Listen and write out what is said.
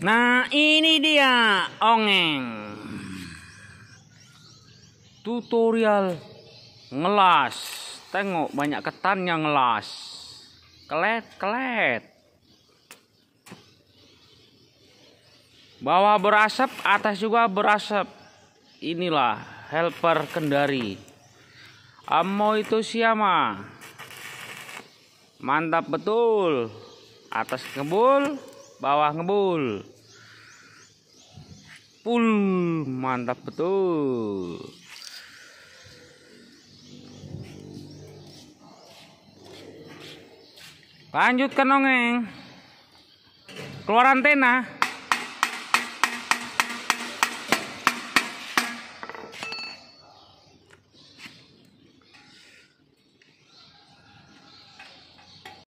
Nah ini dia ongeng Tutorial ngelas Tengok banyak ketan yang ngelas Kelet-kelet Bawah berasap atas juga berasap Inilah helper kendari Amo itu siama Mantap betul Atas kebul bawah ngebul full mantap betul lanjut ke nongeng keluar antena